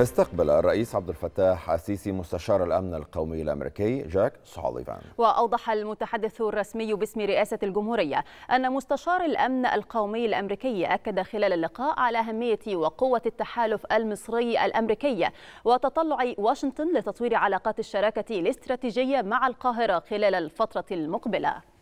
استقبل الرئيس عبد الفتاح السيسي مستشار الامن القومي الامريكي جاك سوليفان واوضح المتحدث الرسمي باسم رئاسه الجمهوريه ان مستشار الامن القومي الامريكي اكد خلال اللقاء على اهميه وقوه التحالف المصري الامريكي وتطلع واشنطن لتطوير علاقات الشراكه الاستراتيجيه مع القاهره خلال الفتره المقبله